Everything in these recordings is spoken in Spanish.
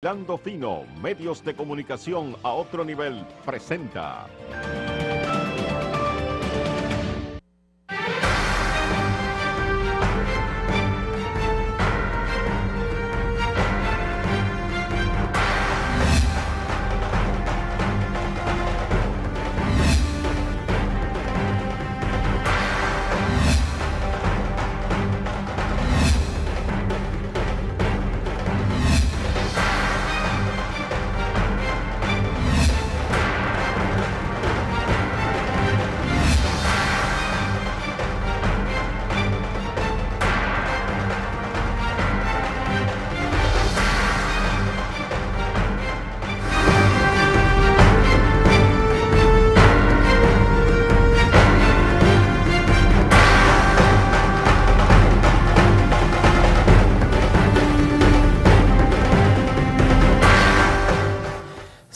Lando Fino, medios de comunicación a otro nivel, presenta.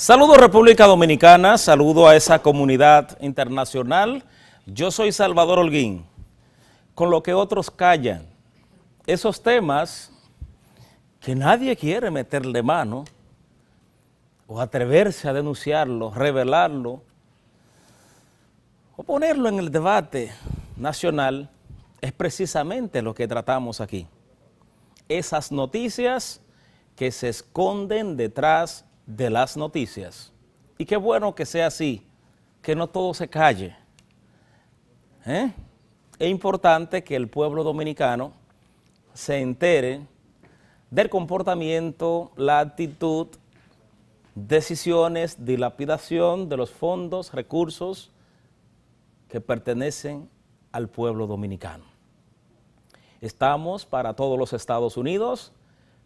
Saludos República Dominicana, saludo a esa comunidad internacional. Yo soy Salvador Holguín. Con lo que otros callan, esos temas que nadie quiere meterle mano o atreverse a denunciarlo, revelarlo o ponerlo en el debate nacional es precisamente lo que tratamos aquí. Esas noticias que se esconden detrás de de las noticias. Y qué bueno que sea así, que no todo se calle. ¿eh? Es importante que el pueblo dominicano se entere del comportamiento, la actitud, decisiones, dilapidación de los fondos, recursos que pertenecen al pueblo dominicano. Estamos para todos los Estados Unidos,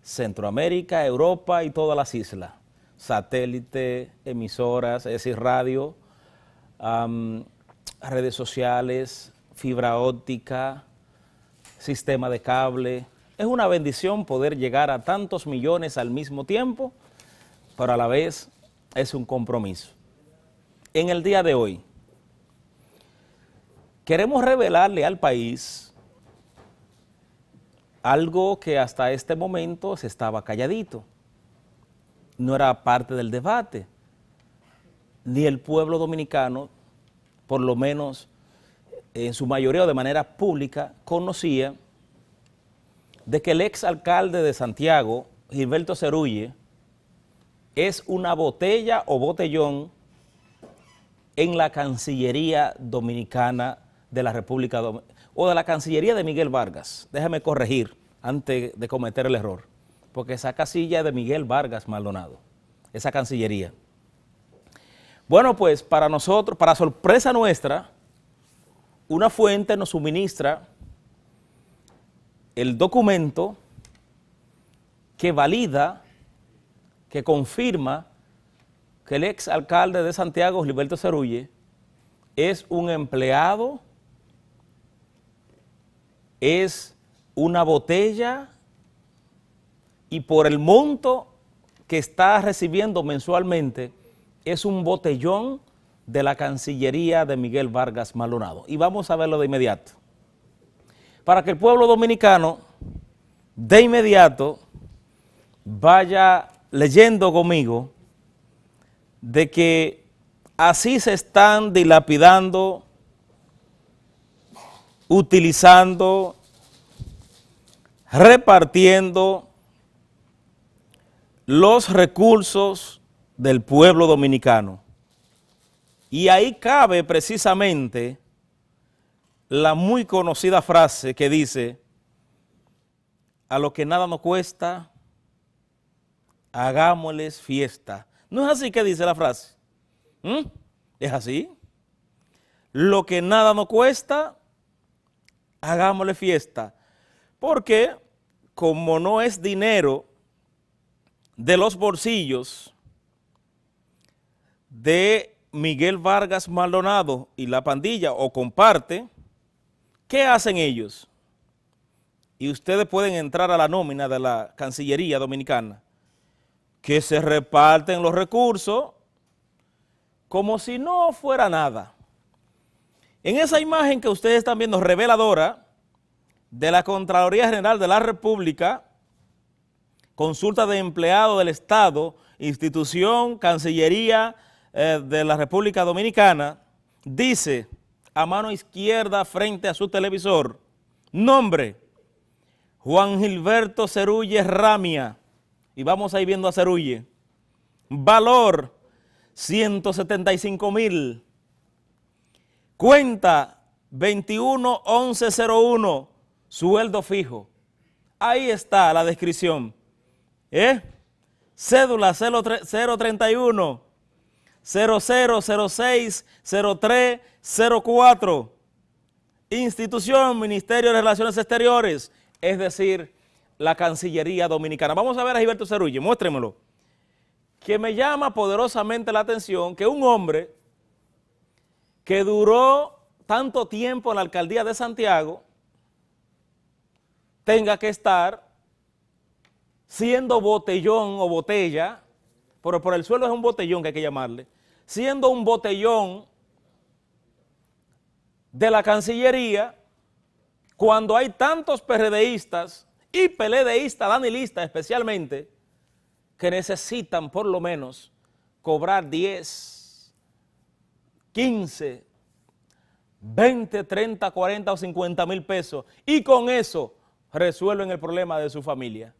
Centroamérica, Europa y todas las islas satélite, emisoras, es decir, radio, redes sociales, fibra óptica, sistema de cable. Es una bendición poder llegar a tantos millones al mismo tiempo, pero a la vez es un compromiso. En el día de hoy, queremos revelarle al país algo que hasta este momento se estaba calladito no era parte del debate, ni el pueblo dominicano, por lo menos en su mayoría o de manera pública, conocía de que el ex alcalde de Santiago, Gilberto Cerulle, es una botella o botellón en la Cancillería Dominicana de la República Dominicana, o de la Cancillería de Miguel Vargas. Déjame corregir antes de cometer el error porque esa casilla de Miguel Vargas Maldonado, esa Cancillería. Bueno, pues para nosotros, para sorpresa nuestra, una fuente nos suministra el documento que valida, que confirma que el exalcalde de Santiago, Gilberto Cerulle, es un empleado, es una botella y por el monto que está recibiendo mensualmente es un botellón de la Cancillería de Miguel Vargas Malonado. Y vamos a verlo de inmediato. Para que el pueblo dominicano de inmediato vaya leyendo conmigo de que así se están dilapidando, utilizando, repartiendo los recursos del pueblo dominicano. Y ahí cabe precisamente la muy conocida frase que dice, a lo que nada nos cuesta, hagámosles fiesta. ¿No es así que dice la frase? ¿Mm? ¿Es así? Lo que nada nos cuesta, hagámosle fiesta. Porque como no es dinero de los bolsillos de Miguel Vargas Maldonado y la pandilla o comparte, ¿qué hacen ellos? Y ustedes pueden entrar a la nómina de la Cancillería Dominicana, que se reparten los recursos como si no fuera nada. En esa imagen que ustedes están viendo, reveladora, de la Contraloría General de la República, consulta de empleado del Estado, institución, Cancillería eh, de la República Dominicana, dice a mano izquierda frente a su televisor, nombre, Juan Gilberto Cerulle Ramia, y vamos ahí viendo a Cerulle, valor, 175 mil, cuenta, 21 sueldo fijo. Ahí está la descripción ¿Eh? Cédula 031 0006 0304 Institución Ministerio de Relaciones Exteriores, es decir, la Cancillería Dominicana. Vamos a ver a Gilberto Cerulli, muéstremelo. Que me llama poderosamente la atención que un hombre que duró tanto tiempo en la alcaldía de Santiago tenga que estar siendo botellón o botella, pero por el suelo es un botellón que hay que llamarle, siendo un botellón de la Cancillería, cuando hay tantos PRDistas y peledeístas, danilistas especialmente, que necesitan por lo menos cobrar 10, 15, 20, 30, 40 o 50 mil pesos y con eso resuelven el problema de su familia.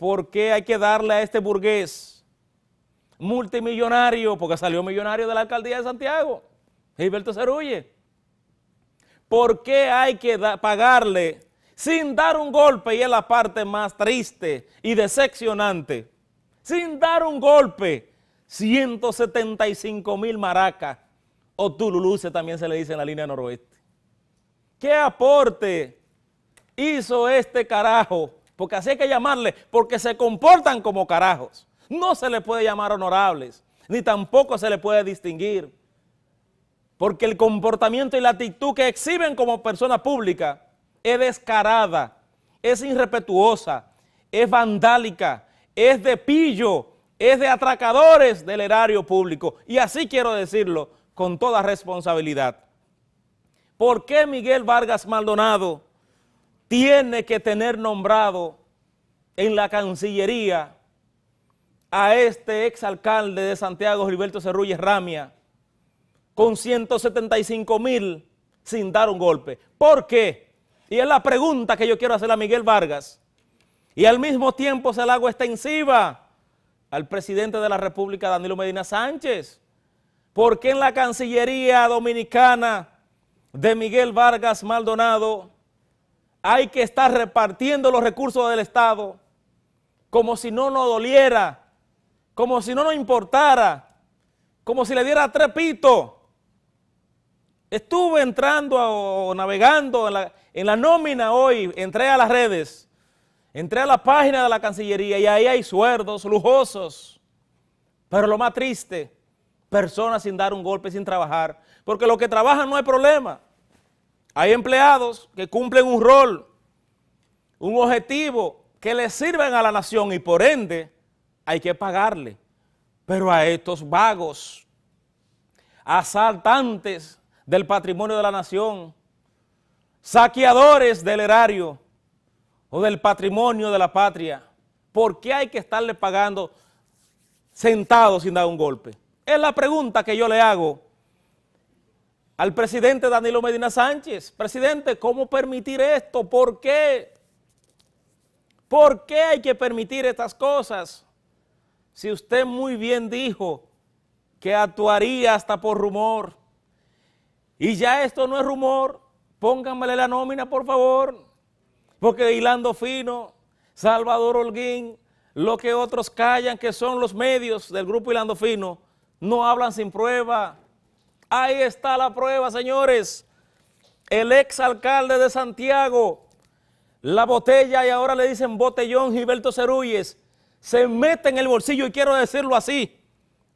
¿Por qué hay que darle a este burgués multimillonario? Porque salió millonario de la alcaldía de Santiago, Gilberto Cerulle. ¿Por qué hay que pagarle sin dar un golpe? Y es la parte más triste y decepcionante. Sin dar un golpe, 175 mil maracas o tululuce también se le dice en la línea noroeste. ¿Qué aporte hizo este carajo porque así hay que llamarle, porque se comportan como carajos. No se les puede llamar honorables, ni tampoco se les puede distinguir, porque el comportamiento y la actitud que exhiben como persona pública es descarada, es irrespetuosa, es vandálica, es de pillo, es de atracadores del erario público. Y así quiero decirlo con toda responsabilidad. ¿Por qué Miguel Vargas Maldonado tiene que tener nombrado en la Cancillería a este exalcalde de Santiago, Gilberto Cerrulles Ramia, con 175 mil sin dar un golpe. ¿Por qué? Y es la pregunta que yo quiero hacer a Miguel Vargas. Y al mismo tiempo se la hago extensiva al presidente de la República, Danilo Medina Sánchez. ¿Por qué en la Cancillería Dominicana de Miguel Vargas Maldonado hay que estar repartiendo los recursos del Estado como si no nos doliera, como si no nos importara, como si le diera trepito. Estuve entrando o navegando en la, nómina hoy, entré a las redes, entré a la página de la Cancillería y ahí hay sueldos lujosos, pero lo más triste, personas sin dar un golpe, sin trabajar, porque los que trabajan no hay problema. Hay empleados que cumplen un rol, un objetivo, que le sirven a la nación y por ende hay que pagarle. Pero a estos vagos, asaltantes del patrimonio de la nación, saqueadores del erario o del patrimonio de la patria, ¿por qué hay que estarle pagando sentados sin dar un golpe? Es la pregunta que yo le hago al presidente Danilo Medina Sánchez. Presidente, ¿cómo permitir esto? ¿Por qué? ¿Por qué hay que permitir estas cosas? Si usted muy bien dijo que actuaría hasta por rumor, y ya esto no es rumor, pónganmele la nómina, por favor, porque Hilando Fino, Salvador Holguín, lo que otros callan, que son los medios del grupo Hilando Fino, no hablan sin prueba, Ahí está la prueba, señores. El ex alcalde de Santiago, la botella y ahora le dicen botellón Gilberto Cerulles, se mete en el bolsillo y quiero decirlo así,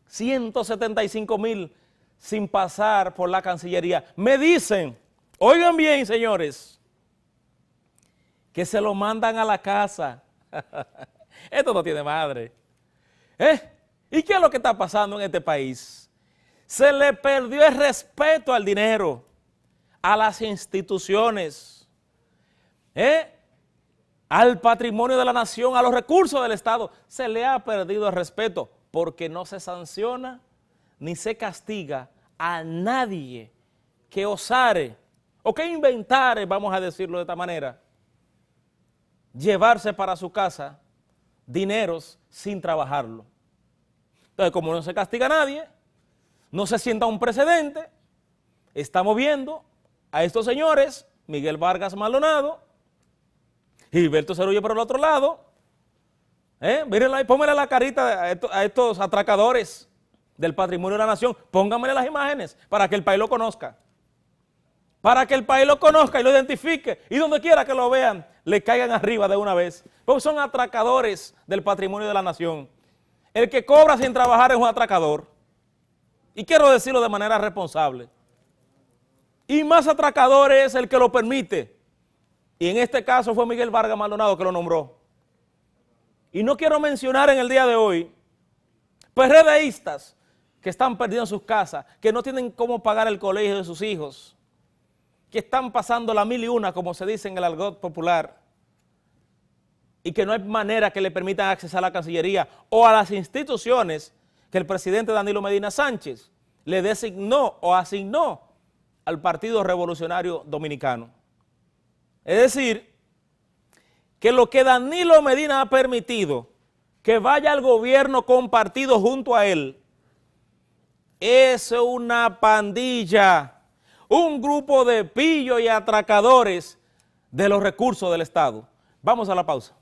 175 mil sin pasar por la Cancillería. Me dicen, oigan bien señores, que se lo mandan a la casa. Esto no tiene madre. ¿Eh? ¿Y qué es lo que está pasando en este país? Se le perdió el respeto al dinero, a las instituciones, ¿eh? al patrimonio de la nación, a los recursos del Estado. Se le ha perdido el respeto porque no se sanciona ni se castiga a nadie que osare o que inventare, vamos a decirlo de esta manera, llevarse para su casa dineros sin trabajarlo. Entonces, como no se castiga a nadie, no se sienta un precedente. Estamos viendo a estos señores, Miguel Vargas Maldonado, Gilberto Cerullo por el otro lado. ¿eh? pónganle la carita a estos, atracadores del patrimonio de la nación. Pónganmele las imágenes para que el país lo conozca. Para que el país lo conozca y lo identifique. Y donde quiera que lo vean, le caigan arriba de una vez. Porque son atracadores del patrimonio de la nación. El que cobra sin trabajar es un atracador. Y quiero decirlo de manera responsable. Y más atracador es el que lo permite. Y en este caso fue Miguel Vargas Maldonado que lo nombró. Y no quiero mencionar en el día de hoy PRDistas que están perdiendo sus casas, que no tienen cómo pagar el colegio de sus hijos, que están pasando la mil y una, como se dice en el argot popular, y que no hay manera que le permitan accesar a la Cancillería o a las instituciones que el presidente Danilo Medina Sánchez le designó o asignó al Partido Revolucionario Dominicano. Es decir, que lo que Danilo Medina ha permitido que vaya al gobierno compartido junto a él es una pandilla, un grupo de pillos y atracadores de los recursos del Estado. Vamos a la pausa.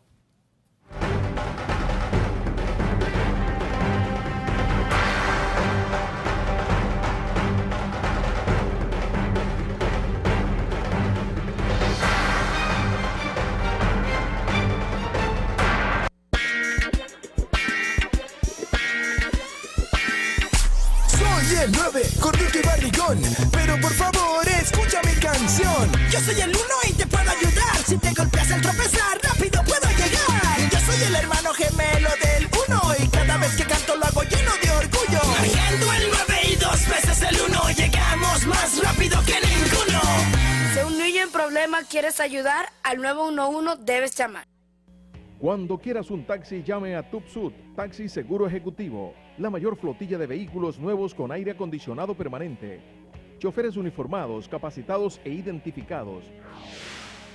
Yo soy el uno y te puedo ayudar. Si te golpeas al tropezar, rápido puedo llegar. Yo soy el hermano gemelo del 1 y cada vez que canto lo hago lleno de orgullo. Marcando el 9 y dos veces el uno, llegamos más rápido que ninguno. Si un niño en problema quieres ayudar, al nuevo 911 debes llamar. Cuando quieras un taxi, llame a TubSud, Taxi Seguro Ejecutivo, la mayor flotilla de vehículos nuevos con aire acondicionado permanente, choferes uniformados, capacitados e identificados.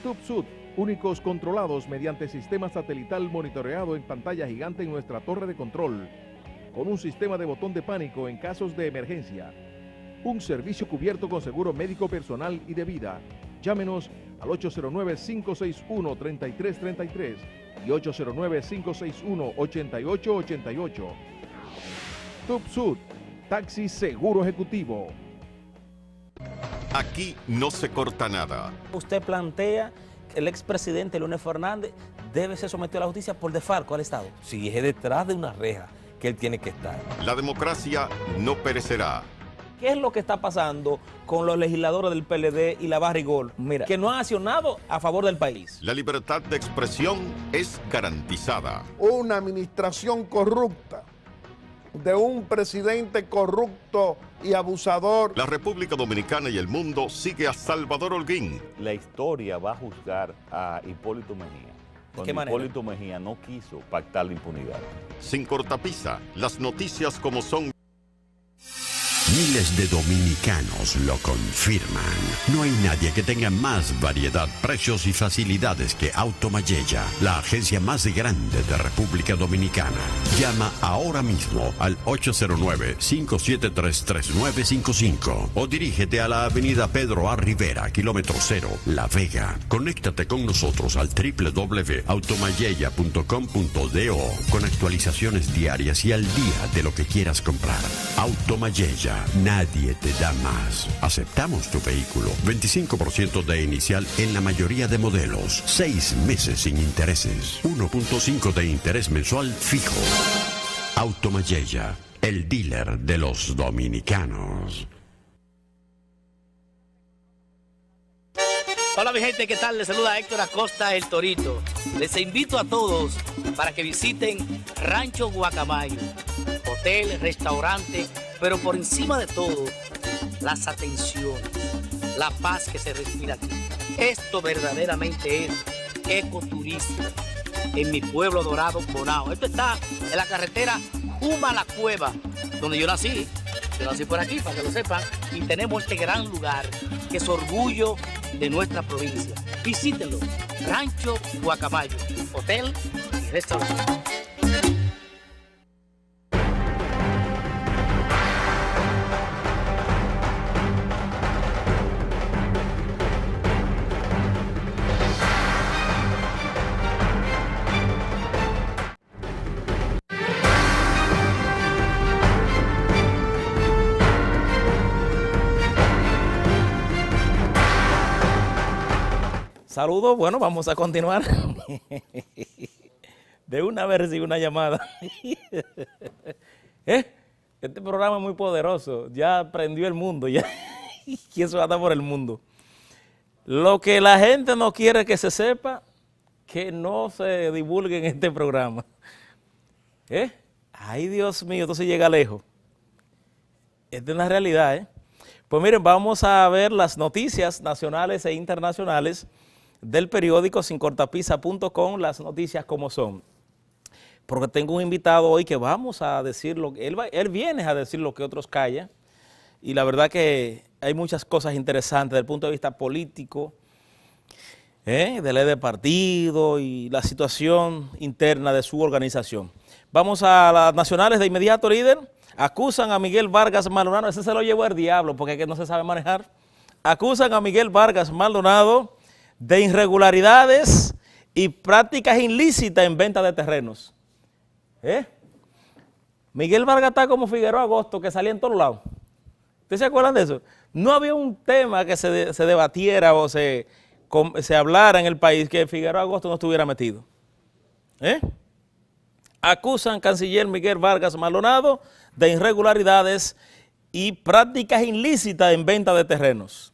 TubSud, únicos controlados mediante sistema satelital monitoreado en pantalla gigante en nuestra torre de control, con un sistema de botón de pánico en casos de emergencia. Un servicio cubierto con seguro médico personal y de vida. Llámenos al 809-561-3333 y 809-561-8888. TubSud, Taxi Seguro Ejecutivo. Aquí no se corta nada. Usted plantea que el expresidente Leónel Fernández debe ser sometido a la justicia por defarco al Estado. Si es detrás de una reja que él tiene que estar. La democracia no perecerá. ¿Qué es lo que está pasando con los legisladores del PLD y la Barrigol? Mira, que no han accionado a favor del país. La libertad de expresión es garantizada. Una administración corrupta de un presidente corrupto y abusador. La República Dominicana y el mundo sigue a Salvador Holguín. La historia va a juzgar a Hipólito Mejía. ¿Qué Hipólito Mejía no quiso pactar la impunidad. Sin cortapisa, las noticias como son. Miles de dominicanos lo confirman. No hay nadie que tenga más variedad, precios y facilidades que Automayella, la agencia más grande de República Dominicana. Llama ahora mismo al 809-573-3955 o dirígete a la avenida Pedro A. Rivera, kilómetro cero, La Vega. Conéctate con nosotros al www.automayella.com.do con actualizaciones diarias y al día de lo que quieras comprar. Automayella nadie te da más. Aceptamos tu vehículo. 25% de inicial en la mayoría de modelos. 6 meses sin intereses. 1.5 de interés mensual fijo. Automayella, el dealer de los dominicanos. Hola mi gente, ¿qué tal? Les saluda Héctor Acosta el Torito. Les invito a todos para que visiten Rancho Guacamayo, hotel, restaurante pero por encima de todo, las atenciones, la paz que se respira aquí. Esto verdaderamente es ecoturismo en mi pueblo dorado, Bonao. Esto está en la carretera Juma La Cueva, donde yo nací. Yo nací por aquí, para que lo sepan. Y tenemos este gran lugar que es orgullo de nuestra provincia. Visítenlo. Rancho Guacamayo, hotel y restaurante. Saludos, bueno, vamos a continuar. De una vez recibí una llamada. ¿Eh? Este programa es muy poderoso, ya aprendió el mundo, ya. y eso anda por el mundo. Lo que la gente no quiere que se sepa, que no se divulgue en este programa. ¿Eh? Ay, Dios mío, esto se llega lejos. Esta es la realidad, ¿eh? Pues miren, vamos a ver las noticias nacionales e internacionales del periódico sincortapisa.com, las noticias como son. Porque tengo un invitado hoy que vamos a decir lo que él, él viene a decir lo que otros callan. Y la verdad que hay muchas cosas interesantes desde el punto de vista político, ¿eh? de ley de partido y la situación interna de su organización. Vamos a las nacionales de inmediato, líder. Acusan a Miguel Vargas Maldonado, ese se lo llevó el diablo porque no se sabe manejar. Acusan a Miguel Vargas Maldonado de irregularidades y prácticas ilícitas en venta de terrenos. ¿Eh? Miguel Vargas está como Figueroa Agosto, que salía en todos lados. ¿Ustedes se acuerdan de eso? No había un tema que se, debatiera o se, se, hablara en el país que Figueroa Agosto no estuviera metido. ¿Eh? Acusan canciller Miguel Vargas Malonado de irregularidades y prácticas ilícitas en venta de terrenos.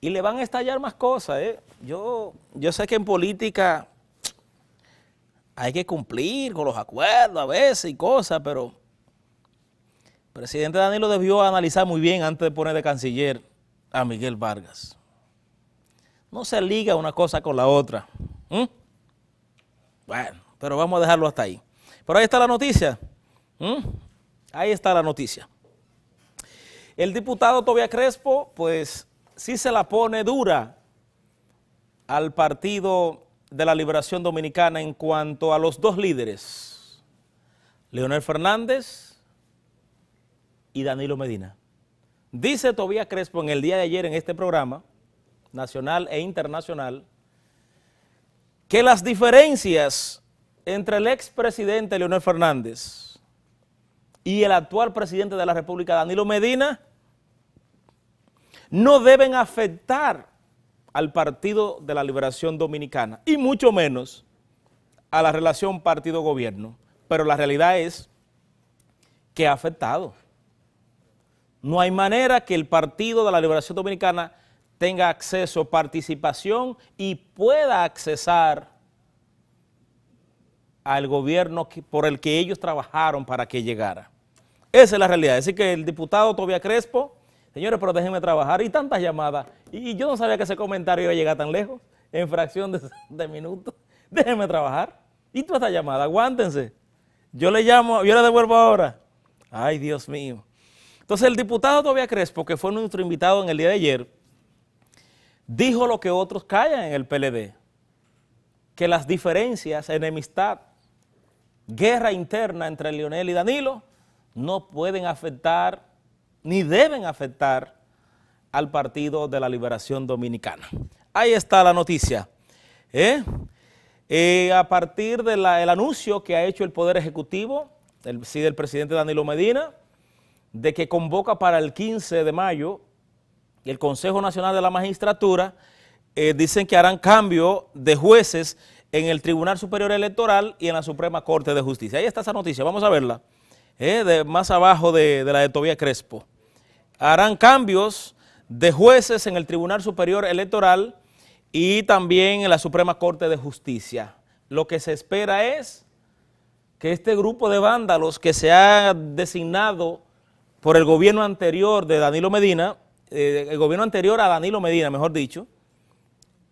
Y le van a estallar más cosas. ¿eh? Yo, yo sé que en política hay que cumplir con los acuerdos a veces y cosas, pero el presidente Danilo debió analizar muy bien antes de poner de canciller a Miguel Vargas. No se liga una cosa con la otra. Bueno, pero vamos a dejarlo hasta ahí. Pero ahí está la noticia. Ahí está la noticia. El diputado Tobia Crespo, pues, si se la pone dura al Partido de la Liberación Dominicana en cuanto a los dos líderes, Leonel Fernández y Danilo Medina. Dice Tobías Crespo en el día de ayer en este programa, nacional e internacional, que las diferencias entre el expresidente Leonel Fernández y el actual presidente de la República, Danilo Medina, no deben afectar al Partido de la Liberación Dominicana y mucho menos a la relación partido-gobierno. Pero la realidad es que ha afectado. No hay manera que el Partido de la Liberación Dominicana tenga acceso, participación y pueda accesar al gobierno por el que ellos trabajaron para que llegara. Esa es la realidad. decir, que el diputado Tobia Crespo Señores, pero déjenme trabajar. Y tantas llamadas. Y, yo no sabía que ese comentario iba a llegar tan lejos, en fracción de, minutos. Déjenme trabajar. Y todas esta llamada, aguántense. Yo le llamo, yo le devuelvo ahora. Ay, Dios mío. Entonces el diputado todavía Crespo, que fue nuestro invitado en el día de ayer, dijo lo que otros callan en el PLD, que las diferencias, enemistad, guerra interna entre Lionel y Danilo no pueden afectar ni deben afectar al Partido de la Liberación Dominicana. Ahí está la noticia. ¿eh? Eh, a partir del anuncio que ha hecho el Poder Ejecutivo, el, sí, del presidente Danilo Medina, de que convoca para el 15 de mayo el Consejo Nacional de la Magistratura, eh, dicen que harán cambio de jueces en el Tribunal Superior Electoral y en la Suprema Corte de Justicia. Ahí está esa noticia, vamos a verla, más abajo de, de la de Tobía Crespo harán cambios de jueces en el Tribunal Superior Electoral y también en la Suprema Corte de Justicia. Lo que se espera es que este grupo de vándalos que se ha designado por el gobierno anterior de Danilo Medina, eh, el gobierno anterior a Danilo Medina, mejor dicho,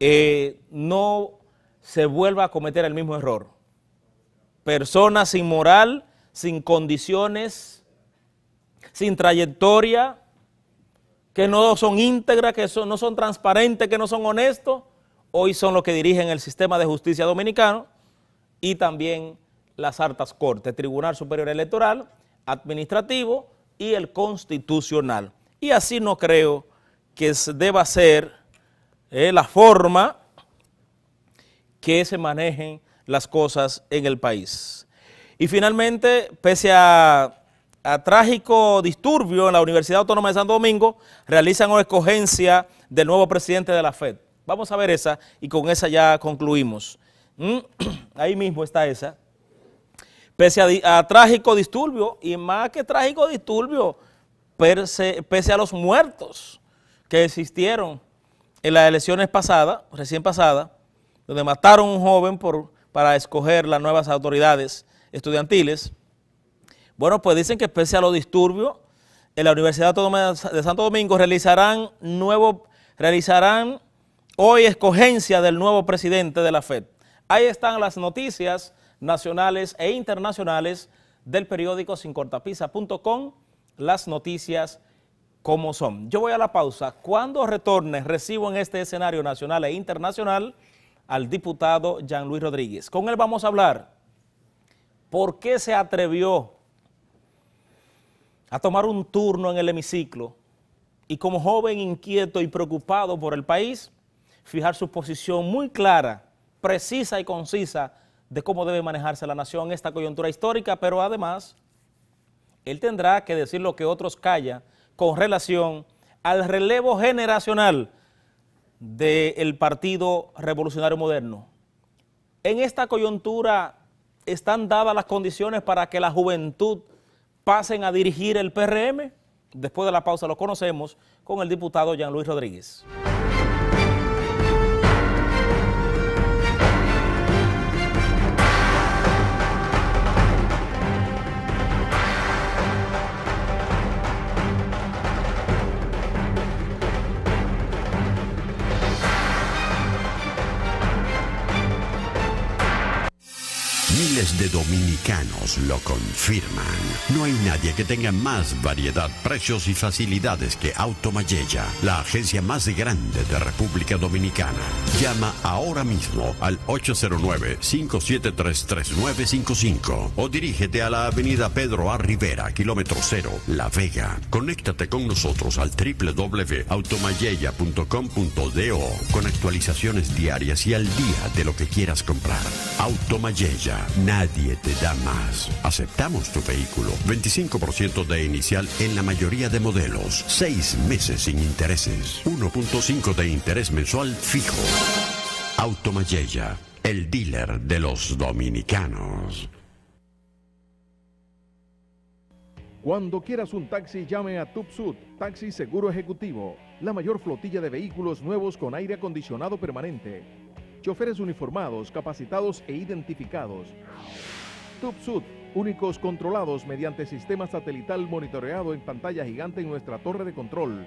eh, no se vuelva a cometer el mismo error. Personas sin moral, sin condiciones, sin trayectoria, que no son íntegras, que no son transparentes, que no son honestos, hoy son los que dirigen el sistema de justicia dominicano y también las altas cortes, Tribunal Superior Electoral, Administrativo y el Constitucional. Y así no creo que deba ser eh, la forma que se manejen las cosas en el país. Y finalmente, pese a a trágico disturbio en la Universidad Autónoma de San Domingo, realizan una escogencia del nuevo presidente de la FED. Vamos a ver esa y con esa ya concluimos. Mm, ahí mismo está esa. Pese a, trágico disturbio, y más que trágico disturbio, pese a los muertos que existieron en las elecciones pasadas, recién pasadas, donde mataron a un joven por, para escoger las nuevas autoridades estudiantiles, bueno, pues dicen que pese a los disturbios, en la Universidad de Santo Domingo realizarán, nuevo, realizarán hoy escogencia del nuevo presidente de la FED. Ahí están las noticias nacionales e internacionales del periódico sincortapisa.com, las noticias como son. Yo voy a la pausa. Cuando retorne, recibo en este escenario nacional e internacional al diputado Jean Luis Rodríguez. Con él vamos a hablar por qué se atrevió a tomar un turno en el hemiciclo y como joven inquieto y preocupado por el país, fijar su posición muy clara, precisa y concisa de cómo debe manejarse la nación en esta coyuntura histórica, pero además él tendrá que decir lo que otros callan con relación al relevo generacional del Partido Revolucionario Moderno. En esta coyuntura están dadas las condiciones para que la juventud pasen a dirigir el PRM. Después de la pausa lo conocemos con el diputado Jean Luis Rodríguez. de dominicanos lo confirman. No hay nadie que tenga más variedad, precios y facilidades que Automayella, la agencia más grande de República Dominicana. Llama ahora mismo al 809-573-3955 o dirígete a la avenida Pedro A. Rivera, kilómetro cero, La Vega. Conéctate con nosotros al www.automayella.com.do con actualizaciones diarias y al día de lo que quieras comprar. Automayella nadie te da más. Aceptamos tu vehículo. 25% de inicial en la mayoría de modelos. Seis meses sin intereses. 1.5 de interés mensual fijo. Automayella, el dealer de los dominicanos. Cuando quieras un taxi, llame a Tubsud, Taxi Seguro Ejecutivo, la mayor flotilla de vehículos nuevos con aire acondicionado permanente choferes uniformados, capacitados e identificados. TubSud, únicos controlados mediante sistema satelital monitoreado en pantalla gigante en nuestra torre de control,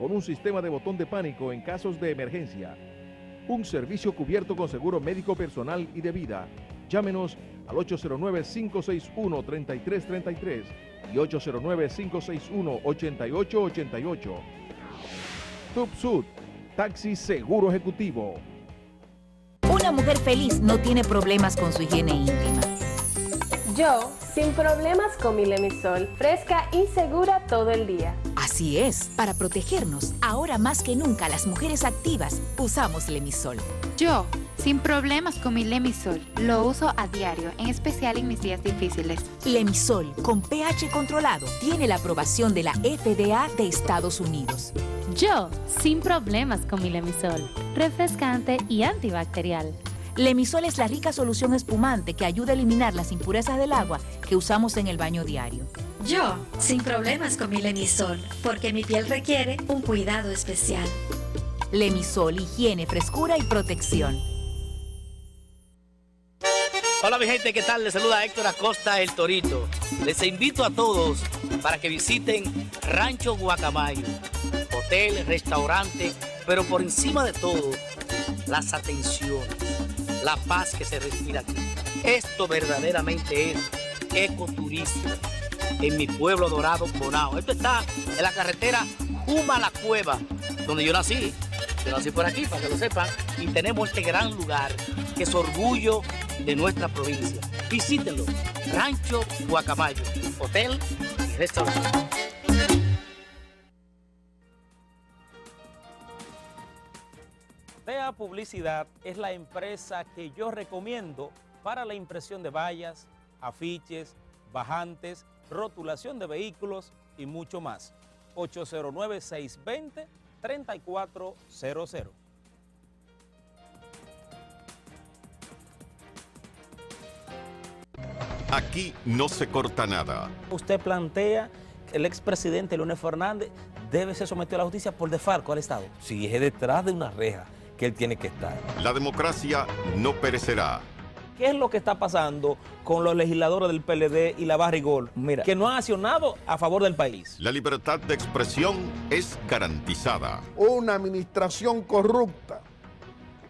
con un sistema de botón de pánico en casos de emergencia. Un servicio cubierto con seguro médico personal y de vida. Llámenos al 809-561-3333 y 809-561-8888. TubSud, Taxi Seguro Ejecutivo. Una mujer feliz no tiene problemas con su higiene íntima. Yo, sin problemas con mi Lemisol, fresca y segura todo el día. Así es, para protegernos, ahora más que nunca las mujeres activas usamos Lemisol. Yo, sin problemas con mi Lemisol, lo uso a diario, en especial en mis días difíciles. Lemisol, con pH controlado, tiene la aprobación de la FDA de Estados Unidos. Yo, sin problemas con mi Lemisol, refrescante y antibacterial. Lemisol es la rica solución espumante que ayuda a eliminar las impurezas del agua que usamos en el baño diario. Yo, sin problemas con mi Lemisol, porque mi piel requiere un cuidado especial. Lemisol, higiene, frescura y protección. Hola mi gente, ¿qué tal? Les saluda Héctor Acosta El Torito. Les invito a todos para que visiten Rancho Guacamayo hotel, restaurante, pero por encima de todo, las atenciones, la paz que se respira aquí. Esto verdaderamente es ecoturismo en mi pueblo dorado, Bonao. Esto está en la carretera Juma La Cueva, donde yo nací. Yo nací por aquí, para que lo sepan. Y tenemos este gran lugar que es orgullo de nuestra provincia. Visítenlo. Rancho Guacamayo, hotel y restaurante. Sea Publicidad es la empresa que yo recomiendo para la impresión de vallas, afiches, bajantes, rotulación de vehículos y mucho más. 809-620-3400. Aquí no se corta nada. Usted plantea que el expresidente Leónel Fernández debe ser sometido a la justicia por defarco al Estado. Si es detrás de una reja que él tiene que estar. La democracia no perecerá. ¿Qué es lo que está pasando con los legisladores del PLD y la Barrigol? Mira, que no ha accionado a favor del país. La libertad de expresión es garantizada. Una administración corrupta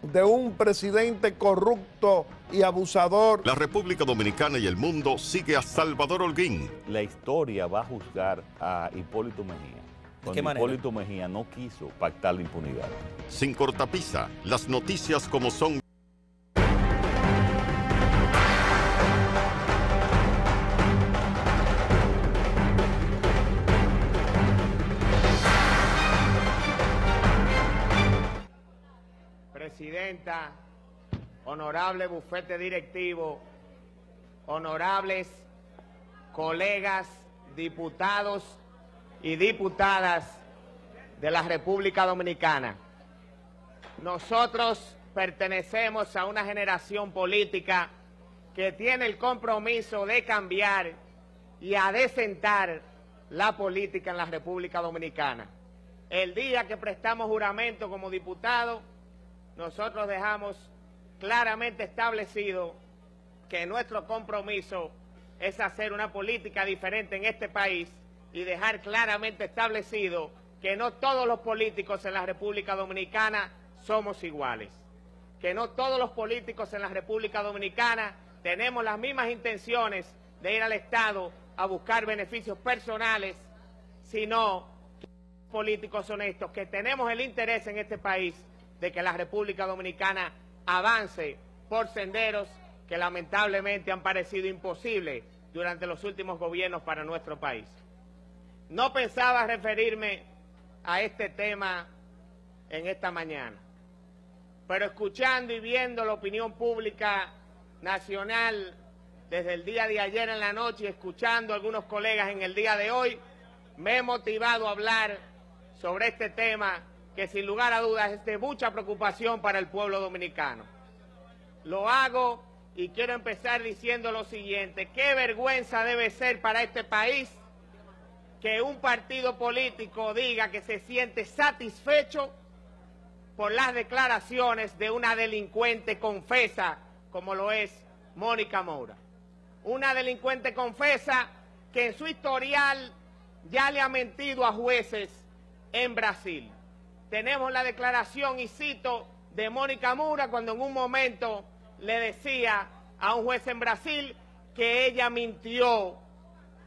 de un presidente corrupto y abusador. La República Dominicana y el mundo sigue a Salvador Holguín. La historia va a juzgar a Hipólito Mejía cuando Hipólito Mejía no quiso pactar la impunidad. Sin cortapisa, las noticias como son. Presidenta, honorable bufete directivo, honorables colegas diputados y diputadas de la República Dominicana. Nosotros pertenecemos a una generación política que tiene el compromiso de cambiar y adecentar la política en la República Dominicana. El día que prestamos juramento como diputado, nosotros dejamos claramente establecido que nuestro compromiso es hacer una política diferente en este país y dejar claramente establecido que no todos los políticos en la República Dominicana somos iguales, que no todos los políticos en la República Dominicana tenemos las mismas intenciones de ir al Estado a buscar beneficios personales, sino que políticos honestos, que tenemos el interés en este país de que la República Dominicana avance por senderos que lamentablemente han parecido imposibles durante los últimos gobiernos para nuestro país. No pensaba referirme a este tema en esta mañana, pero escuchando y viendo la opinión pública nacional desde el día de ayer en la noche y escuchando a algunos colegas en el día de hoy, me he motivado a hablar sobre este tema que sin lugar a dudas es de mucha preocupación para el pueblo dominicano. Lo hago y quiero empezar diciendo lo siguiente, qué vergüenza debe ser para este país que un partido político diga que se siente satisfecho por las declaraciones de una delincuente confesa como lo es Mónica Moura. Una delincuente confesa que en su historial ya le ha mentido a jueces en Brasil. Tenemos la declaración, y cito, de Mónica Moura cuando en un momento le decía a un juez en Brasil que ella mintió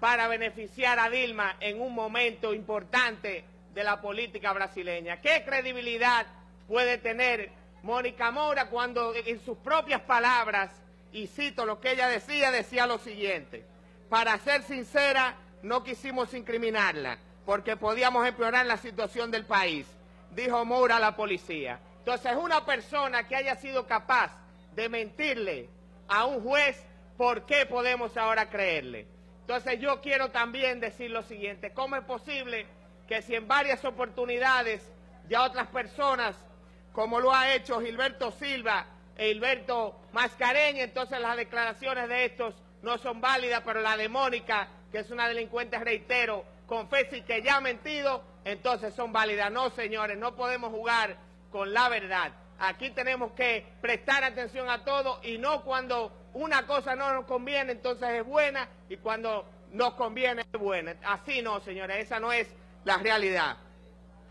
para beneficiar a Dilma en un momento importante de la política brasileña. ¿Qué credibilidad puede tener Mónica Moura cuando en sus propias palabras, y cito lo que ella decía, decía lo siguiente, para ser sincera, no quisimos incriminarla porque podíamos empeorar la situación del país, dijo Moura a la policía. Entonces, una persona que haya sido capaz de mentirle a un juez, ¿por qué podemos ahora creerle? Entonces yo quiero también decir lo siguiente, ¿cómo es posible que si en varias oportunidades ya otras personas, como lo ha hecho Gilberto Silva e Gilberto Mascareña, entonces las declaraciones de estos no son válidas, pero la de Mónica, que es una delincuente, reitero, confesa y que ya ha mentido, entonces son válidas. No, señores, no podemos jugar con la verdad. Aquí tenemos que prestar atención a todo y no cuando una cosa no nos conviene, entonces es buena, y cuando nos conviene es buena. Así no, señores, esa no es la realidad.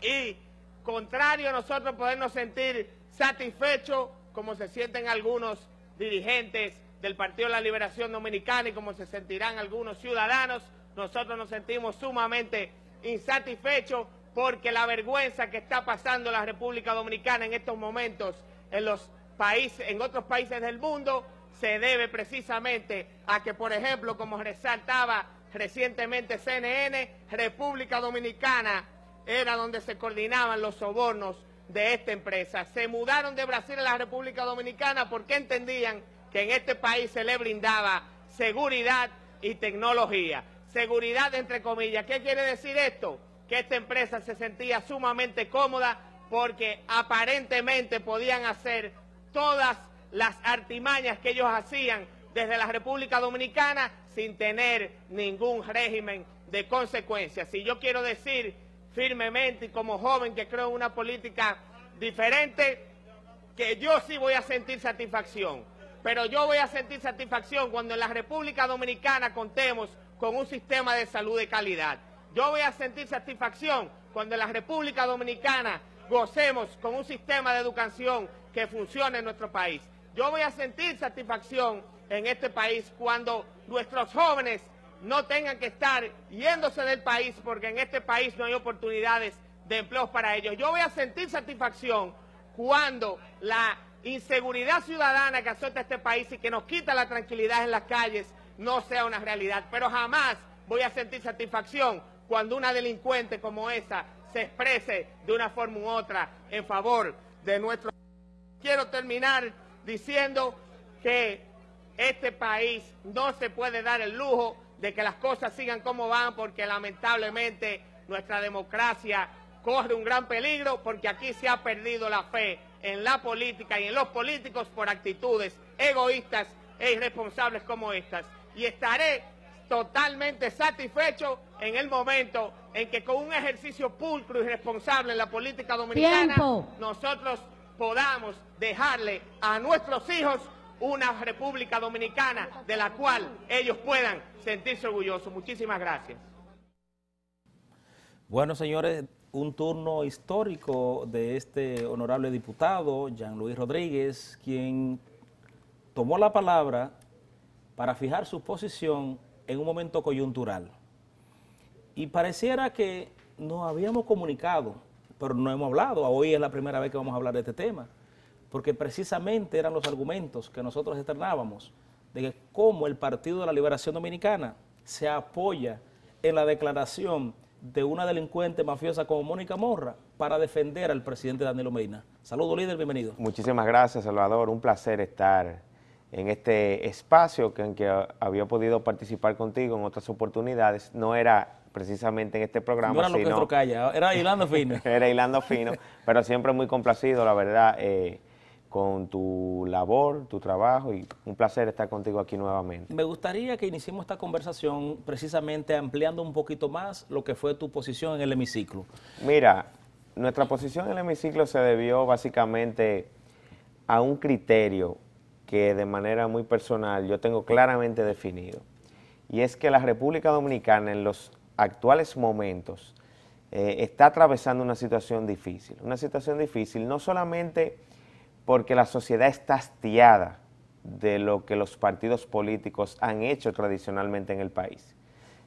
Y contrario a nosotros podernos sentir satisfechos como se sienten algunos dirigentes del Partido de la Liberación Dominicana y como se sentirán algunos ciudadanos, nosotros nos sentimos sumamente insatisfechos porque la vergüenza que está pasando la República Dominicana en estos momentos en los en otros países del mundo, se debe precisamente a que, por ejemplo, como resaltaba recientemente CNN, República Dominicana era donde se coordinaban los sobornos de esta empresa. Se mudaron de Brasil a la República Dominicana porque entendían que en este país se le brindaba seguridad y tecnología. Seguridad entre comillas. ¿Qué quiere decir esto? Que esta empresa se sentía sumamente cómoda porque aparentemente podían hacer todas las artimañas que ellos hacían desde la República Dominicana sin tener ningún régimen de consecuencias. Si yo quiero decir firmemente y como joven que creo en una política diferente, que yo sí voy a sentir satisfacción. Pero yo voy a sentir satisfacción cuando en la República Dominicana contemos con un sistema de salud de calidad. Yo voy a sentir satisfacción cuando en la República Dominicana gocemos con un sistema de educación que funcione en nuestro país yo voy a sentir satisfacción en este país cuando nuestros jóvenes no tengan que estar yéndose del país porque en este país no hay oportunidades de empleos para ellos. Yo voy a sentir satisfacción cuando la inseguridad ciudadana que azota este país y que nos quita la tranquilidad en las calles no sea una realidad. Pero jamás voy a sentir satisfacción cuando una delincuente como esa se exprese de una forma u otra en favor de nuestro... Quiero terminar diciendo que este país no se puede dar el lujo de que las cosas sigan como van porque lamentablemente nuestra democracia corre un gran peligro porque aquí se ha perdido la fe en la política y en los políticos por actitudes egoístas e irresponsables como estas. Y estaré totalmente satisfecho en el momento en que con un ejercicio pulcro y responsable en la política dominicana nosotros podamos dejarle a nuestros hijos una República Dominicana de la cual ellos puedan sentirse orgullosos. Muchísimas gracias. Bueno, señores, un turno histórico de este honorable diputado, Jean Luis Rodríguez, quien tomó la palabra para fijar su posición en un momento coyuntural. Y pareciera que nos habíamos comunicado pero no hemos hablado. Hoy es la primera vez que vamos a hablar de este tema, porque precisamente eran los argumentos que nosotros externábamos de que cómo el Partido de la Liberación Dominicana se apoya en la declaración de una delincuente mafiosa como Mónica Morra para defender al presidente Danilo Medina. Saludos, líder, bienvenido. Muchísimas gracias, Salvador. Un placer estar en este espacio en que había podido participar contigo en otras oportunidades. No era precisamente en este programa. No era lo que otro calla, era hilando fino. era hilando fino, pero siempre muy complacido, la verdad, eh, con tu labor, tu trabajo y un placer estar contigo aquí nuevamente. Me gustaría que iniciemos esta conversación precisamente ampliando un poquito más lo que fue tu posición en el hemiciclo. Mira, nuestra posición en el hemiciclo se debió básicamente a un criterio que de manera muy personal yo tengo claramente definido. Y es que la República Dominicana en los actuales momentos eh, está atravesando una situación difícil. Una situación difícil no solamente porque la sociedad está hastiada de lo que los partidos políticos han hecho tradicionalmente en el país,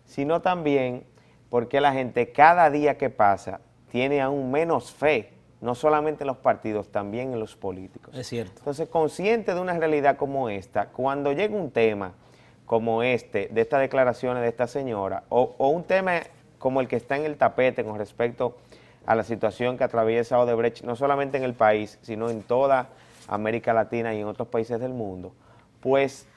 sino también porque la gente cada día que pasa tiene aún menos fe, no solamente en los partidos, también en los políticos. Es cierto. Entonces, consciente de una realidad como esta, cuando llega un tema como este, de estas declaraciones de esta señora, o, un tema como el que está en el tapete con respecto a la situación que atraviesa Odebrecht, no solamente en el país, sino en toda América Latina y en otros países del mundo, pues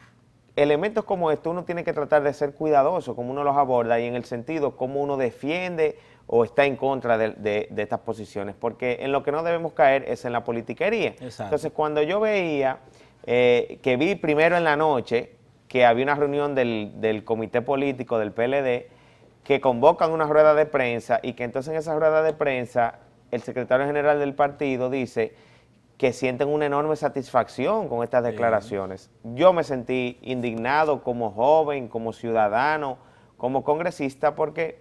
elementos como esto uno tiene que tratar de ser cuidadoso, como uno los aborda y en el sentido como uno defiende o está en contra de, estas posiciones, porque en lo que no debemos caer es en la politiquería. Entonces, cuando yo veía eh, que vi primero en la noche que había una reunión del, comité político del PLD que convocan una rueda de prensa y que entonces en esa rueda de prensa el secretario general del partido dice que sienten una enorme satisfacción con estas declaraciones. Yo me sentí indignado como joven, como ciudadano, como congresista, porque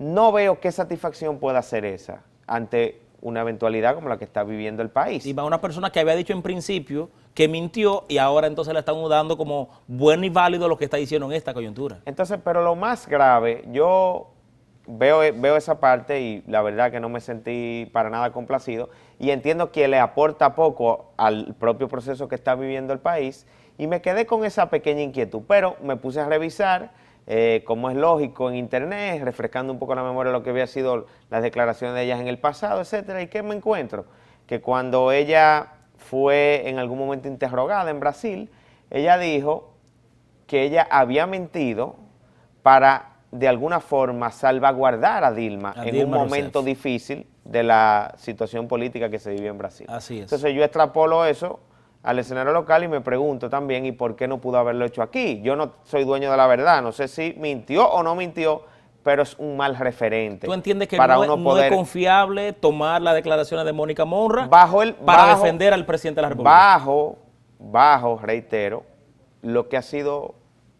no veo qué satisfacción pueda ser esa ante una eventualidad como la que está viviendo el país. Y va una persona que había dicho en principio que mintió y ahora entonces le están dando como bueno y válido lo que está diciendo en esta coyuntura. Entonces, pero lo más grave, yo veo, veo esa parte y la verdad que no me sentí para nada complacido y entiendo que le aporta poco al propio proceso que está viviendo el país y me quedé con esa pequeña inquietud, pero me puse a revisar. Eh, como es lógico en internet, refrescando un poco la memoria de lo que había sido las declaraciones de ellas en el pasado, etcétera, y qué me encuentro que cuando ella fue en algún momento interrogada en Brasil, ella dijo que ella había mentido para de alguna forma salvaguardar a Dilma en un momento difícil de la situación política que se vivió en Brasil. Así es. Entonces yo extrapolo eso al escenario local y me pregunto también, ¿y por qué no pudo haberlo hecho aquí? Yo no soy dueño de la verdad, no sé si mintió o no mintió, pero es un mal referente. ¿Tú entiendes que para no, uno es, poder confiable tomar las declaraciones de Mónica Monra bajo el, para defender al presidente de la República? Bajo, bajo, reitero, lo que ha sido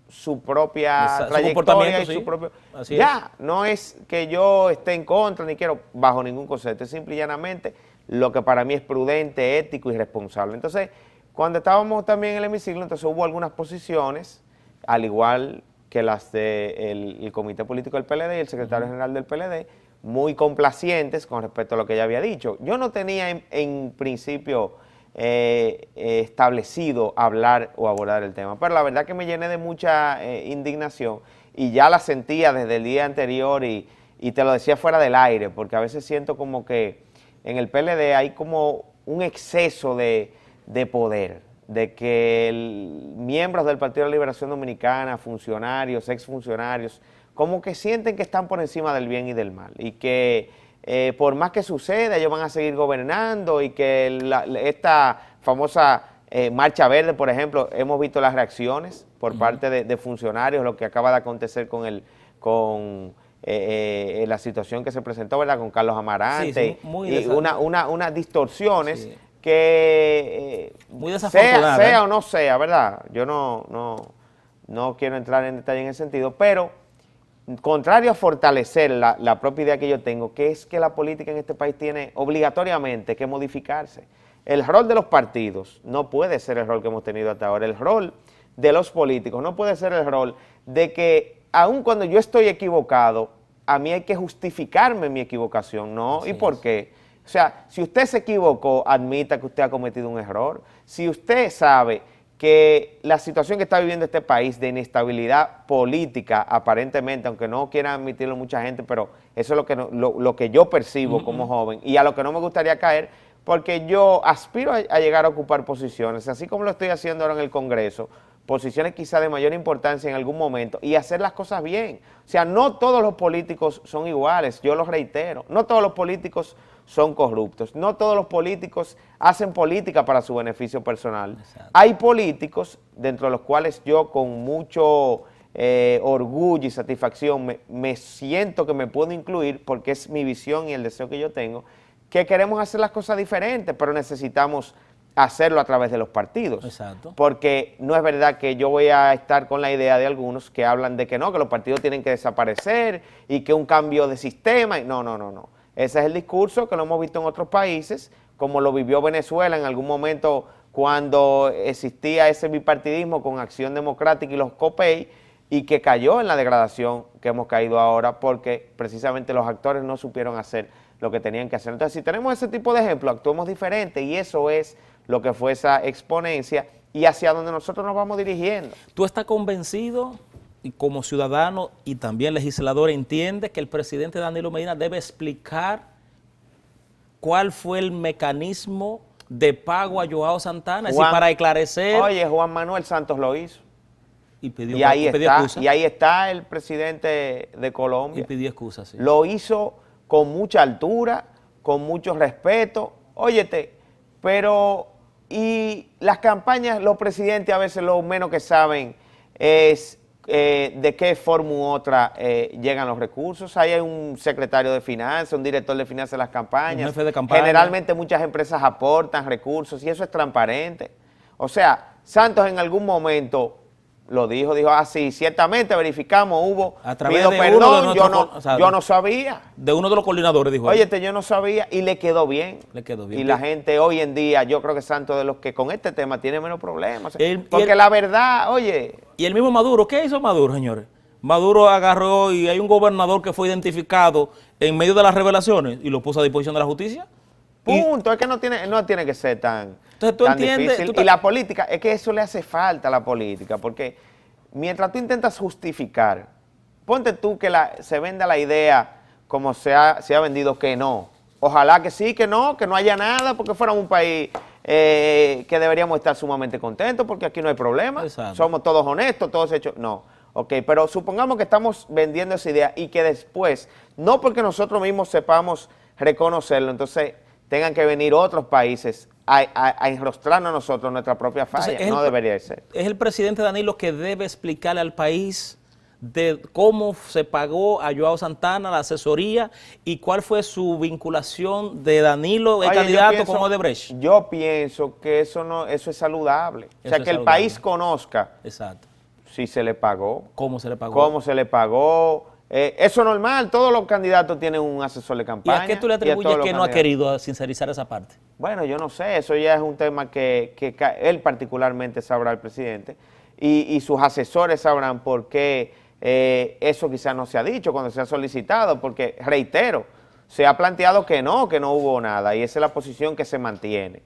su propia trayectoria y su propio... ya, no es que yo esté en contra ni quiero bajo ningún concepto, es simple y llanamente lo que para mí es prudente, ético y responsable. Entonces, cuando estábamos también en el hemiciclo, entonces hubo algunas posiciones, al igual que las del el, Comité Político del PLD y el secretario general del PLD, muy complacientes con respecto a lo que ella había dicho. Yo no tenía en, principio eh, establecido hablar o abordar el tema, pero la verdad que me llené de mucha eh, indignación y ya la sentía desde el día anterior y, te lo decía fuera del aire, porque a veces siento como que en el PLD hay como un exceso de poder de que miembros del Partido de la Liberación Dominicana, funcionarios, exfuncionarios, como que sienten que están por encima del bien y del mal y que eh, por más que suceda ellos van a seguir gobernando y que esta famosa eh, Marcha Verde, por ejemplo, hemos visto las reacciones por parte de, funcionarios, lo que acaba de acontecer con el con eh, la situación que se presentó, ¿verdad? Con Carlos Amarante y una, una, unas distorsiones que... Eh, sea, o no sea, ¿verdad? Yo no, no, quiero entrar en detalle en ese sentido, pero contrario a fortalecer la, la propia idea que yo tengo, que es que la política en este país tiene obligatoriamente que modificarse. El rol de los partidos no puede ser el rol que hemos tenido hasta ahora. El rol de los políticos no puede ser el rol de que, aun cuando yo estoy equivocado, a mí hay que justificarme mi equivocación, ¿no? ¿Y por qué? O sea, si usted se equivocó, admita que usted ha cometido un error. Si usted sabe que la situación que está viviendo este país de inestabilidad política, aparentemente, aunque no quiera admitirlo mucha gente, pero eso es lo que, lo, que yo percibo como joven y a lo que no me gustaría caer, porque yo aspiro a, llegar a ocupar posiciones, así como lo estoy haciendo ahora en el Congreso, posiciones quizá de mayor importancia en algún momento y hacer las cosas bien. O sea, no todos los políticos son iguales, yo lo reitero, no todos los políticos son corruptos. No todos los políticos hacen política para su beneficio personal. Hay políticos dentro de los cuales yo con mucho eh, orgullo y satisfacción me, me siento que me puedo incluir porque es mi visión y el deseo que yo tengo, que queremos hacer las cosas diferentes, pero necesitamos hacerlo a través de los partidos. Exacto. Porque no es verdad que yo voy a estar con la idea de algunos que hablan de que no, que los partidos tienen que desaparecer y que un cambio de sistema. No, no, no, no. Ese es el discurso que lo hemos visto en otros países, como lo vivió Venezuela en algún momento cuando existía ese bipartidismo con Acción Democrática y los COPEI, y que cayó en la degradación que hemos caído ahora porque precisamente los actores no supieron hacer lo que tenían que hacer. Entonces, si tenemos ese tipo de ejemplo, actuemos diferente y eso es lo que fue esa exponencia y hacia donde nosotros nos vamos dirigiendo. ¿Tú estás convencido como ciudadano y también legislador entiende que el presidente Danilo Medina debe explicar cuál fue el mecanismo de pago a Joao Santana, y para esclarecer. Oye, Juan Manuel Santos lo hizo. Y, pidió, y ahí está, Y ahí está el presidente de Colombia. Y pidió excusas, sí. Lo hizo con mucha altura, con mucho respeto. Óyete, pero. Y las campañas, los presidentes a veces lo menos que saben es eh, de qué forma u otra eh, llegan los recursos. Ahí hay un secretario de finanzas, un director de finanzas de las campañas. Generalmente muchas empresas aportan recursos y eso es transparente. O sea, Santos en algún momento lo dijo, dijo ah sí, ciertamente verificamos, hubo a través de perdón, yo, no, sabía. De uno de los coordinadores dijo. Oye, yo no sabía y le quedó bien. Le quedó bien. Y la gente hoy en día, yo creo que Santo de los que con este tema tiene menos problemas. porque la verdad, oye. Y el mismo Maduro, ¿qué hizo Maduro, señores? Maduro agarró y hay un gobernador que fue identificado en medio de las revelaciones y lo puso a disposición de la justicia. Punto, es que no tiene, no tiene que ser tan, difícil. y la política, es que eso le hace falta a la política, porque mientras tú intentas justificar, ponte tú que se venda la idea como se ha, ha vendido que no. Ojalá que sí, que no, que no haya nada, porque fuera un país eh, que deberíamos estar sumamente contentos, porque aquí no hay problema, somos todos honestos, todos hechos... No, ok, pero supongamos que estamos vendiendo esa idea y que después, no porque nosotros mismos sepamos reconocerlo, entonces tengan que venir otros países a, a, a enrostrarnos nosotros nuestra propia falla. no debería ser. Es el presidente Danilo que debe explicarle al país de cómo se pagó a Joao Santana la asesoría y cuál fue su vinculación de Danilo, el candidato con Odebrecht. Yo pienso que eso no, eso es saludable. o sea, que el país conozca. Exacto. Si se le pagó. ¿Cómo se le pagó? ¿Cómo se le pagó? Eh, eso es normal, todos los candidatos tienen un asesor de campaña. ¿Y a qué tú le atribuyes que no ha querido sincerizar esa parte? Bueno, yo no sé, eso ya es un tema que, él particularmente sabrá, el presidente, y, sus asesores sabrán por qué eh, eso quizás no se ha dicho cuando se ha solicitado, porque, reitero, se ha planteado que no, que no hubo nada, y esa es la posición que se mantiene.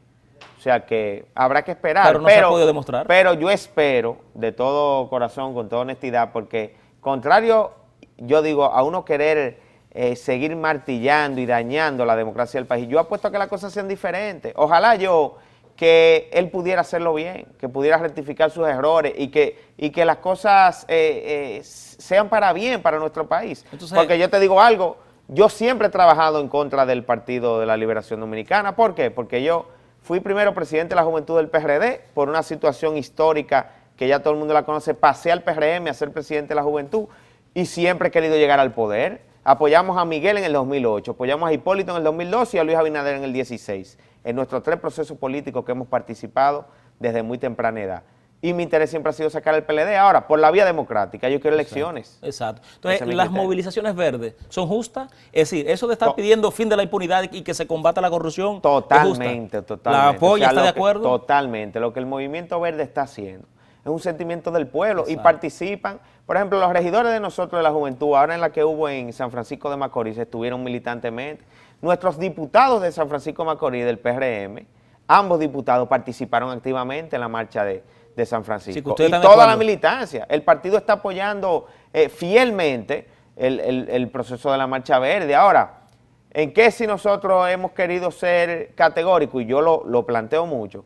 O sea que habrá que esperar. Pero no demostrar. Pero yo espero, de todo corazón, con toda honestidad, porque contrario yo digo, a uno querer eh, seguir martillando y dañando la democracia del país. Yo apuesto a que las cosas sean diferentes. Ojalá yo que él pudiera hacerlo bien, que pudiera rectificar sus errores y que, y que las cosas eh, eh, sean para bien para nuestro país. Porque yo te digo algo, yo siempre he trabajado en contra del Partido de la Liberación Dominicana. ¿Por qué? Porque yo fui primero presidente de la Juventud del PRD por una situación histórica que ya todo el mundo la conoce, pasé al PRM a ser presidente de la Juventud y siempre he querido llegar al poder. Apoyamos a Miguel en el 2008, apoyamos a Hipólito en el 2012 y a Luis Abinader en el 16, en nuestros tres procesos políticos que hemos participado desde muy temprana edad. Y mi interés siempre ha sido sacar el PLD. Ahora, por la vía democrática, yo quiero elecciones. Exacto. Entonces, las movilizaciones verdes son justas. Es decir, eso de estar pidiendo fin de la impunidad y que se combata la corrupción. Totalmente, totalmente. ¿La apoya? ¿Está de acuerdo? totalmente. Lo que el movimiento verde está haciendo es un sentimiento del pueblo y participan. Por ejemplo, los regidores de nosotros de la juventud, ahora en la que hubo en San Francisco de Macorís, estuvieron militantemente. Nuestros diputados de San Francisco de Macorís del PRM, ambos diputados participaron activamente en la marcha de, San Francisco. y toda la militancia. El partido está apoyando eh, fielmente el, proceso de la marcha verde. Ahora, ¿En qué si nosotros hemos querido ser categóricos? Y yo lo, lo, planteo mucho,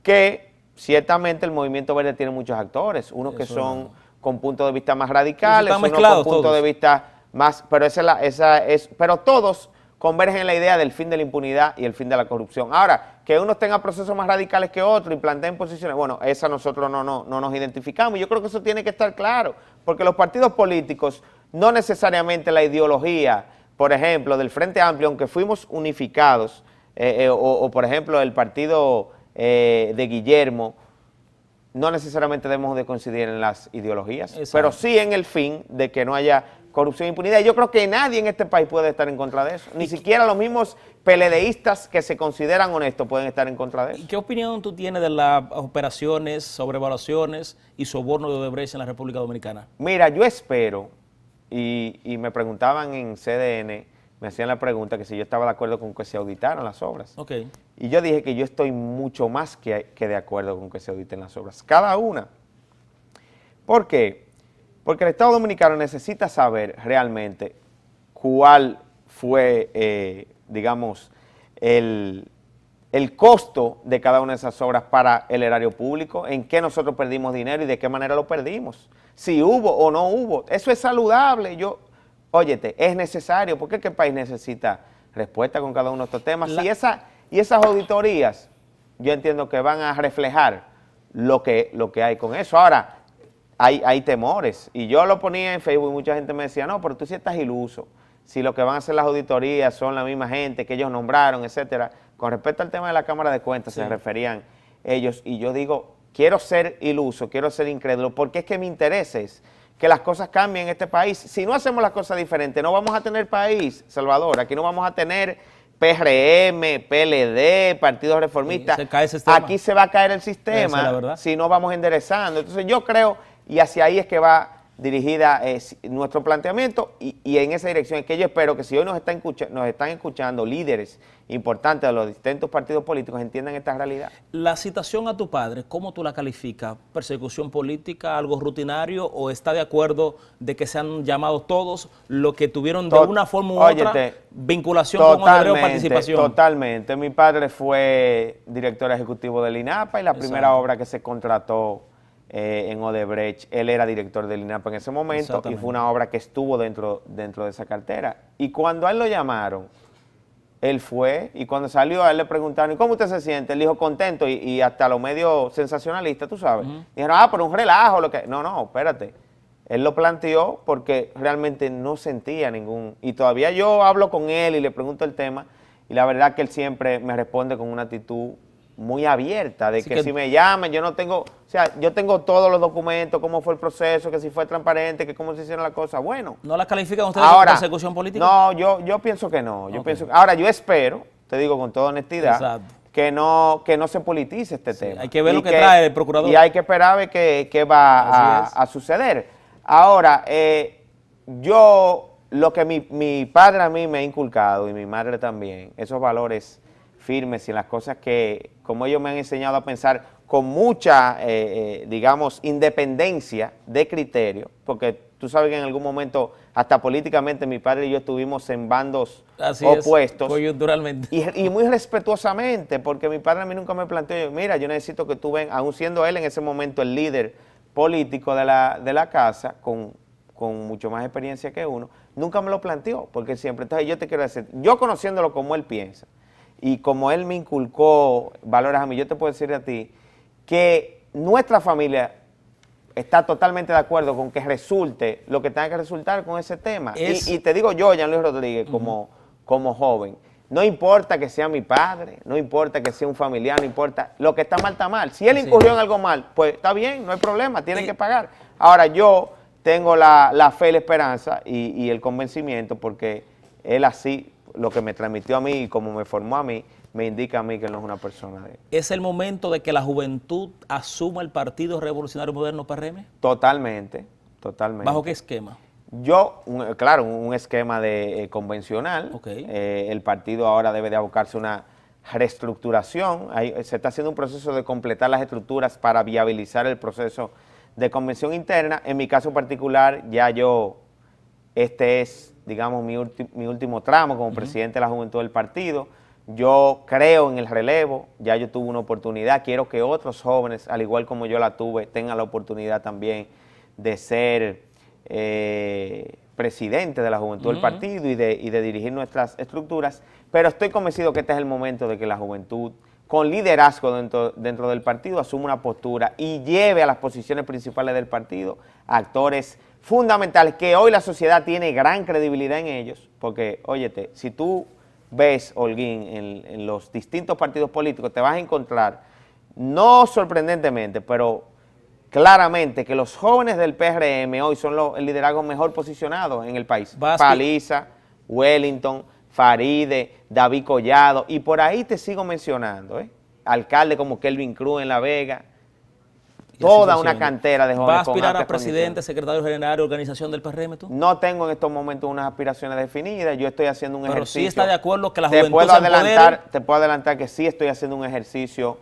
que ciertamente el movimiento verde tiene muchos actores, unos que son con puntos de vista más radicales, unos con puntos de vista más, pero esa es la, esa es, pero todos convergen en la idea del fin de la impunidad y el fin de la corrupción. Ahora, que unos tengan procesos más radicales que otros y planteen posiciones, bueno, esa nosotros no, no, no nos identificamos. Yo creo que eso tiene que estar claro, porque los partidos políticos, no necesariamente la ideología, por ejemplo, del Frente Amplio, aunque fuimos unificados, eh, eh, o por ejemplo el partido eh, de Guillermo, no necesariamente debemos de coincidir en las ideologías, pero sí en el fin de que no haya corrupción e impunidad. Yo creo que nadie en este país puede estar en contra de eso. Ni siquiera los mismos peledeístas que se consideran honestos pueden estar en contra de eso. ¿Y qué opinión tú tienes de las operaciones, sobrevaluaciones y sobornos de Odebrecht en la República Dominicana? Mira, yo espero, y, y me preguntaban en CDN me hacían la pregunta que si yo estaba de acuerdo con que se auditaran las obras. Y yo dije que yo estoy mucho más que, que, de acuerdo con que se auditen las obras, cada una. ¿Por qué? Porque el Estado Dominicano necesita saber realmente cuál fue, eh, digamos, el, el costo de cada una de esas obras para el erario público, en qué nosotros perdimos dinero y de qué manera lo perdimos, si hubo o no hubo. Eso es saludable. Yo Óyete, es necesario, porque qué país necesita respuesta con cada uno de estos temas? Y, esas auditorías, yo entiendo que van a reflejar lo que, hay con eso. Ahora, hay, temores, y yo lo ponía en Facebook y mucha gente me decía, no, pero tú sí estás iluso, si lo que van a hacer las auditorías son la misma gente que ellos nombraron, etcétera. Con respecto al tema de la Cámara de Cuentas, se referían ellos, y yo digo, quiero ser iluso, quiero ser incrédulo, porque es que me intereses que las cosas cambien en este país. Si no hacemos las cosas diferentes, no vamos a tener país, Salvador. Aquí no vamos a tener PRM, PLD, partidos reformistas. Aquí se va a caer el sistema si no vamos enderezando. Entonces yo creo, y hacia ahí es que va dirigida es eh, nuestro planteamiento y, en esa dirección es que yo espero que si hoy nos están, escuchando líderes importantes de los distintos partidos políticos entiendan esta realidad. La citación a tu padre, ¿cómo tú la calificas? ¿Persecución política, algo rutinario o está de acuerdo de que se han llamado todos lo que tuvieron de una forma u otra vinculación con Odebrecht participación? Totalmente. Mi padre fue director ejecutivo del INAPA y la primera obra que se contrató eh, en Odebrecht. Él era director del INAPA en ese momento y fue una obra que estuvo dentro, dentro de esa cartera. Y cuando a él lo llamaron, él fue y cuando salió a él le preguntaron, ¿y cómo usted se siente? Él dijo, contento y, hasta lo medio sensacionalista, tú sabes. Dijeron, ah, pero un relajo. lo que No, no, espérate. Él lo planteó porque realmente no sentía ningún... Y todavía yo hablo con él y le pregunto el tema y la verdad que él siempre me responde con una actitud muy abierta, de que, si me llaman, yo no tengo, o sea, yo tengo todos los documentos, cómo fue el proceso, que si fue transparente, que cómo se hicieron las cosas, bueno. ¿No las califican ustedes ahora, persecución política? No, yo, yo pienso que no, yo pienso ahora yo espero, te digo con toda honestidad, que no que no se politice este tema. Hay que ver lo que, trae el procurador. Y hay que esperar a ver qué que va a, suceder. Ahora, eh, yo, lo que mi, mi padre a mí me ha inculcado y mi madre también, esos valores firmes y las cosas que como ellos me han enseñado a pensar con mucha, eh, eh, digamos, independencia de criterio, porque tú sabes que en algún momento, hasta políticamente, mi padre y yo estuvimos en bandos opuestos. Es, coyunturalmente. Y, muy respetuosamente, porque mi padre a mí nunca me planteó, mira, yo necesito que tú ven, aún siendo él en ese momento el líder político de la, casa, con, con mucho más experiencia que uno, nunca me lo planteó, porque siempre, entonces yo te quiero decir, yo conociéndolo como él piensa, y como él me inculcó valores a mí, yo te puedo decir a ti que nuestra familia está totalmente de acuerdo con que resulte lo que tenga que resultar con ese tema. Y, te digo yo, Jean Luis Rodríguez, como, como joven, no importa que sea mi padre, no importa que sea un familiar, no importa, lo que está mal está mal. Si él incurrió en algo mal, pues está bien, no hay problema, tiene que pagar. Ahora yo tengo la, fe la esperanza y el convencimiento porque él así lo que me transmitió a mí y cómo me formó a mí, me indica a mí que no es una persona. de... ¿Es el momento de que la juventud asuma el Partido Revolucionario Moderno PRM? Totalmente, totalmente. ¿Bajo qué esquema? Yo, claro, un esquema de eh, convencional. Eh, el partido ahora debe de abocarse a una reestructuración. se está haciendo un proceso de completar las estructuras para viabilizar el proceso de convención interna. En mi caso particular, ya yo, este es digamos, mi, último tramo como presidente de la juventud del partido. Yo creo en el relevo, ya yo tuve una oportunidad, quiero que otros jóvenes, al igual como yo la tuve, tengan la oportunidad también de ser eh, presidente de la juventud del partido y de, y de dirigir nuestras estructuras, pero estoy convencido que este es el momento de que la juventud con liderazgo dentro, dentro del partido asume una postura y lleve a las posiciones principales del partido actores fundamentales que hoy la sociedad tiene gran credibilidad en ellos, porque, óyete, si tú ves, Holguín, en, los distintos partidos políticos, te vas a encontrar, no sorprendentemente, pero claramente que los jóvenes del PRM hoy son el liderazgo mejor posicionado en el país. Paliza, Wellington, Faride, David Collado, y por ahí te sigo mencionando, ¿eh? alcalde como Kelvin Cruz en La Vega, toda una cantera de jóvenes. ¿Va a aspirar a presidente, secretario general, organización del PRM No tengo en estos momentos unas aspiraciones definidas, yo estoy haciendo un ejercicio. Pero sí está de acuerdo que la te puedo adelantar, Te puedo adelantar que sí estoy haciendo un ejercicio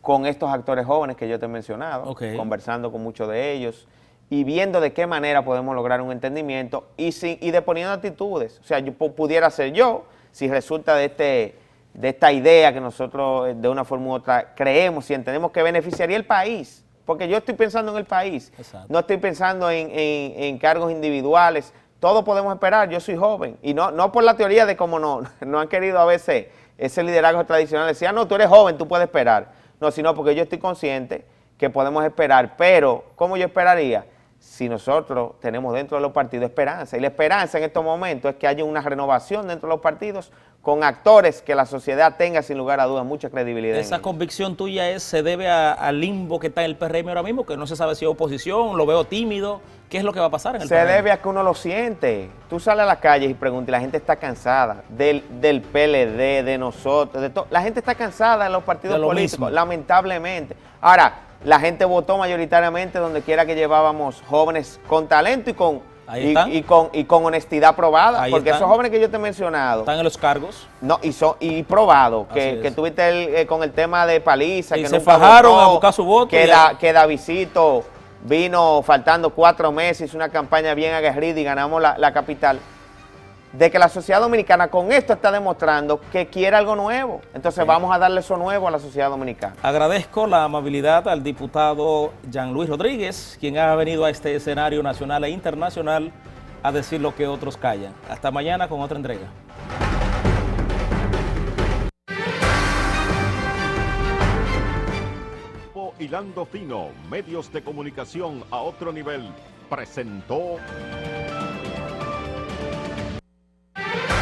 con estos actores jóvenes que yo te he mencionado, conversando con muchos de ellos, y viendo de qué manera podemos lograr un entendimiento y, sin, y deponiendo actitudes. O sea, yo pudiera ser yo, si resulta de, este, de esta idea que nosotros eh, de una forma u otra creemos y entendemos que beneficiaría el país, porque yo estoy pensando en el país, no estoy pensando en, cargos individuales, todos podemos esperar, yo soy joven, y no, no por la teoría de cómo no, no han querido a veces ese liderazgo tradicional, decía, ah, no, tú eres joven, tú puedes esperar, no, sino porque yo estoy consciente que podemos esperar, pero ¿cómo yo esperaría? si nosotros tenemos dentro de los partidos esperanza. Y la esperanza en estos momentos es que haya una renovación dentro de los partidos con actores que la sociedad tenga sin lugar a dudas mucha credibilidad. Esa convicción tuya es, se debe al limbo que está en el PRM ahora mismo, que no se sabe si es oposición, lo veo tímido. ¿Qué es lo que va a pasar en el Se debe a que uno lo siente. Tú sales a las calles y preguntas, la gente está cansada del, del PLD, de nosotros, de todo. La gente está cansada en los partidos políticos, lamentablemente. Ahora, la gente votó mayoritariamente donde quiera que llevábamos jóvenes con talento y con, y, con, y con honestidad probada. porque esos jóvenes que yo te he mencionado. Están en los cargos. No, y, son, y probado. que, tuviste eh, con el tema de paliza. que se fajaron a buscar su voto. Que, da, Davidito vino faltando cuatro meses, una campaña bien aguerrida y ganamos la capital de que la sociedad dominicana con esto está demostrando que quiere algo nuevo. Entonces vamos a darle eso nuevo a la sociedad dominicana. Agradezco la amabilidad al diputado Jean Luis Rodríguez, quien ha venido a este escenario nacional e internacional a decir lo que otros callan. Hasta mañana con otra entrega. Hilando Fino, medios de comunicación a otro nivel, presentó... Thank you.